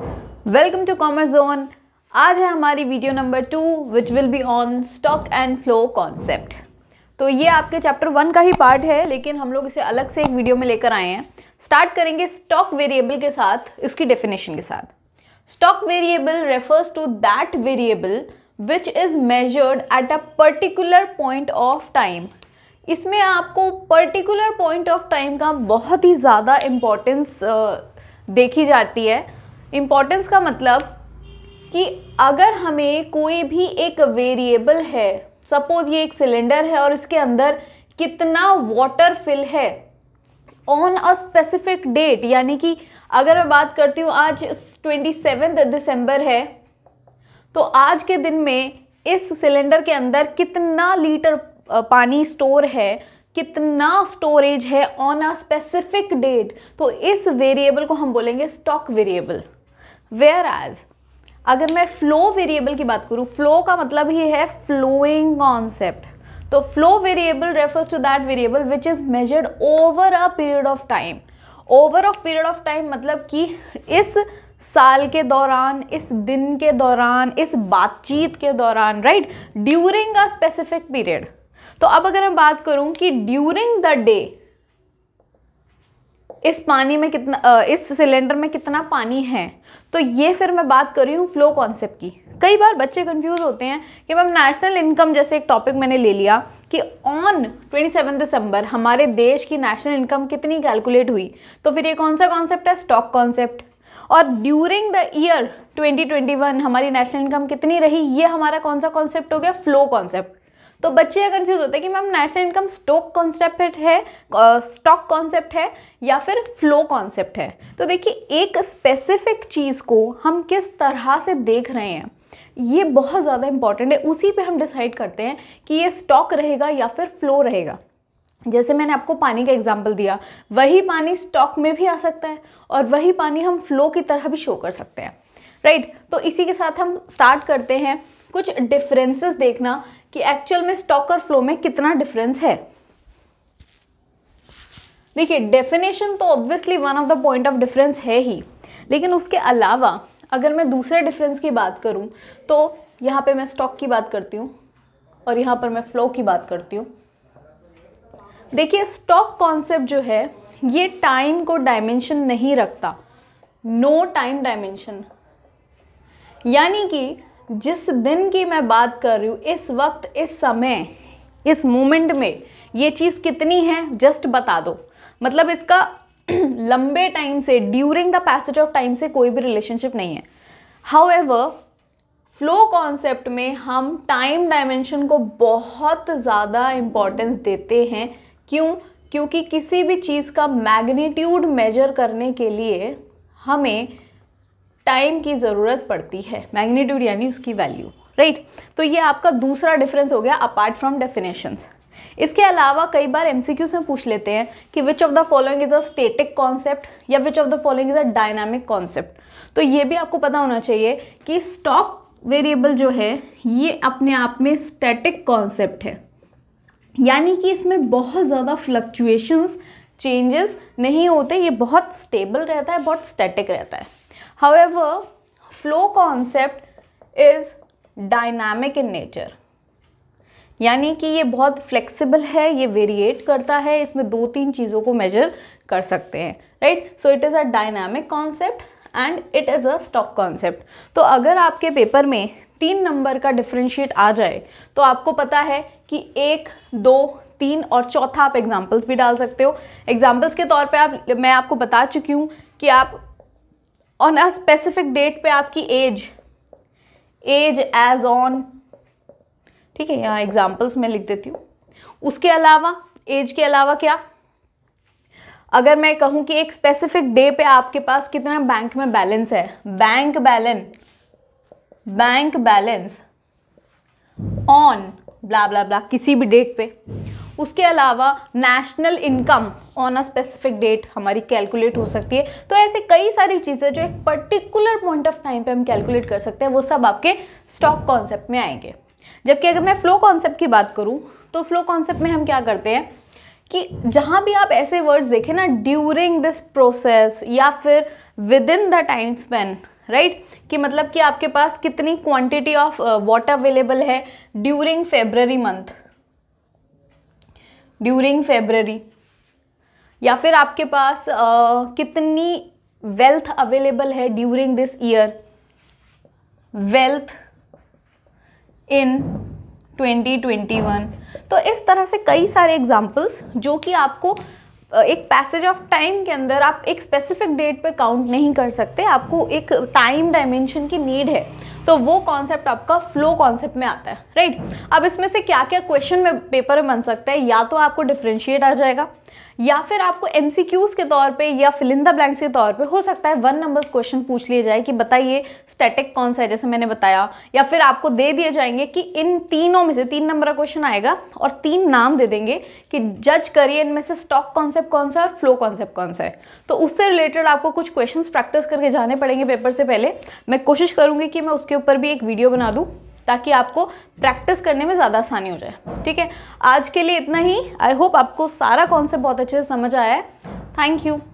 Welcome to commerce zone आज है हमारी video number two which will be on stock and flow concept तो ये आपके चैप्टर वन का ही पार्ट है लेकिन हम लोग इसे अलग से एक वीडियो में लेकर आए हैं स्टार्ट करेंगे स्टॉक वेरिएबल के साथ इसकी डेफिनेशन के साथ stock variable refers to that variable which is measured at a particular point of time इसमें आपको पर्टिकुलर पॉइंट ऑफ टाइम का बहुत ही ज़्यादा इम्पोर्टेंस देखी जाती है इम्पॉर्टेंस का मतलब कि अगर हमें कोई भी एक वेरिएबल है सपोज ये एक सिलेंडर है और इसके अंदर कितना वाटर फिल है ऑन अ स्पेसिफिक डेट यानी कि अगर मैं बात करती हूँ आज ट्वेंटी सेवेंथ दिसंबर है तो आज के दिन में इस सिलेंडर के अंदर कितना लीटर पानी स्टोर है कितना स्टोरेज है ऑन अ स्पेसिफिक डेट तो इस वेरिएबल को हम बोलेंगे स्टॉक वेरिएबल वेयर एज अगर मैं फ्लो वेरिएबल की बात करूँ फ्लो का मतलब ही है फ्लोइंग कॉन्सेप्ट तो flow variable refers to that variable which is measured over a period of time over of period of time मतलब कि इस साल के दौरान इस दिन के दौरान इस बातचीत के दौरान right during a specific period तो अब अगर मैं बात करूं कि ड्यूरिंग द डे इस पानी में कितना इस सिलेंडर में कितना पानी है तो ये फिर मैं बात कर रही हूँ फ्लो कॉन्सेप्ट की कई बार बच्चे कंफ्यूज होते हैं कि मैम नेशनल इनकम जैसे एक टॉपिक मैंने ले लिया कि ऑन 27 दिसंबर हमारे देश की नेशनल इनकम कितनी कैलकुलेट हुई तो फिर ये कौन सा कॉन्सेप्ट है स्टॉक कॉन्सेप्ट और ड्यूरिंग द ईयर 2021 हमारी नेशनल इनकम कितनी रही ये हमारा कौन सा कॉन्सेप्ट हो गया फ्लो कॉन्सेप्ट तो बच्चे ये कन्फ्यूज़ होते हैं कि ma'am national income stock concept है स्टॉक कॉन्सेप्ट है या फिर फ्लो कॉन्सेप्ट है तो देखिए एक स्पेसिफिक चीज़ को हम किस तरह से देख रहे हैं ये बहुत ज़्यादा इंपॉर्टेंट है उसी पे हम डिसाइड करते हैं कि ये स्टॉक रहेगा या फिर फ्लो रहेगा जैसे मैंने आपको पानी का एग्जाम्पल दिया वही पानी स्टॉक में भी आ सकता है और वही पानी हम फ्लो की तरह भी शो कर सकते हैं राइट right? तो इसी के साथ हम स्टार्ट करते हैं कुछ डिफरेंसेस देखना कि एक्चुअल में स्टॉक और फ्लो में कितना डिफरेंस है देखिए डेफिनेशन तो obviously one of the point of difference है ही लेकिन उसके अलावा अगर मैं दूसरे डिफरेंस की बात करूं तो यहां पे मैं स्टॉक की बात करती हूँ और यहां पर मैं फ्लो की बात करती हूँ देखिए स्टॉक कॉन्सेप्ट जो है ये टाइम को डायमेंशन नहीं रखता नो टाइम डायमेंशन यानी कि जिस दिन की मैं बात कर रही हूँ इस वक्त इस समय इस मोमेंट में ये चीज़ कितनी है जस्ट बता दो मतलब इसका लंबे टाइम से during the passage of time से कोई भी रिलेशनशिप नहीं है हाउ एवर फ्लो कॉन्सेप्ट में हम टाइम डायमेंशन को बहुत ज़्यादा इम्पॉर्टेंस देते हैं क्यों क्योंकि किसी भी चीज़ का मैग्नीट्यूड मेजर करने के लिए हमें टाइम की ज़रूरत पड़ती है मैग्नीट्यूड यानी उसकी वैल्यू राइट right? तो ये आपका दूसरा डिफरेंस हो गया अपार्ट फ्रॉम डेफिनेशंस इसके अलावा कई बार एम में पूछ लेते हैं कि which of the following is a static concept या which of the following is a dynamic concept तो ये भी आपको पता होना चाहिए कि स्टॉक वेरिएबल जो है ये अपने आप में स्टेटिक कॉन्सेप्ट है यानी कि इसमें बहुत ज़्यादा फ्लक्चुएशंस चेंजेस नहीं होते ये बहुत स्टेबल रहता है बहुत स्टैटिक रहता है However, flow concept is dynamic in nature. यानी कि ये बहुत फ्लेक्सिबल है ये वेरिएट करता है इसमें दो तीन चीज़ों को मेजर कर सकते हैं right so it is a dynamic concept and it is a stock concept तो अगर आपके पेपर में तीन नंबर का डिफ्रेंशिएट आ जाए तो आपको पता है कि एक दो तीन और चौथा आप एग्जाम्पल्स भी डाल सकते हो एग्जाम्पल्स के तौर पे आप मैं आपको बता चुकी हूँ कि आप ऑन अ स्पेसिफिक डेट पे आपकी एज एज एज ऑन ठीक है यहाँ एग्जाम्पल्स मैं लिख देती हूँ उसके अलावा एज के अलावा क्या अगर मैं कहूँ कि एक स्पेसिफिक डे पे आपके पास कितना बैंक में बैलेंस है bank balance bank balance on blah blah blah किसी भी डेट पे उसके अलावा national income on a specific date हमारी कैलकुलेट हो सकती है तो ऐसे कई सारी चीज़ें जो एक पर्टिकुलर पॉइंट ऑफ टाइम पे हम कैलकुलेट कर सकते हैं वो सब आपके स्टॉक कॉन्सेप्ट में आएंगे जबकि अगर मैं फ़्लो कॉन्सेप्ट की बात करूँ तो फ़्लो कॉन्सेप्ट में हम क्या करते हैं कि जहाँ भी आप ऐसे वर्ड्स देखें ना ड्यूरिंग दिस प्रोसेस या फिर within the time span right कि मतलब कि आपके पास कितनी क्वांटिटी ऑफ वाटर अवेलेबल है during February month during February या फिर आपके पास uh, कितनी वेल्थ अवेलेबल है during this year wealth in 2021 तो इस तरह से कई सारे एग्जाम्पल्स जो कि आपको एक पैसेज ऑफ टाइम के अंदर आप एक स्पेसिफिक डेट पे काउंट नहीं कर सकते आपको एक टाइम डायमेंशन की नीड है तो वो कॉन्सेप्ट आपका फ्लो कॉन्सेप्ट में आता है राइट अब इसमें से क्या क्या क्वेश्चन में पेपर में बन सकता है या तो आपको डिफ्रेंशिएट आ जाएगा या फिर आपको एम के तौर पे या फिलिंदा ब्लैंक्स के तौर पे हो सकता है वन नंबर्स क्वेश्चन पूछ लिए जाए कि बताइए स्टैटिक कौन सा है जैसे मैंने बताया या फिर आपको दे दिए जाएंगे कि इन तीनों में से तीन नंबर का क्वेश्चन आएगा और तीन नाम दे देंगे कि जज करिए इनमें से स्टॉक कॉन्सेप्ट कौन सा है और फ्लो कॉन्सेप्ट कौन सा है तो उससे रिलेटेड आपको कुछ क्वेश्चन प्रैक्टिस करके जाने पड़ेंगे पेपर से पहले मैं कोशिश करूँगी कि मैं उसके ऊपर भी एक वीडियो बना दूँ ताकि आपको प्रैक्टिस करने में ज़्यादा आसानी हो जाए ठीक है आज के लिए इतना ही आई होप आपको सारा कॉन्सेप्ट बहुत अच्छे से समझ आया है थैंक यू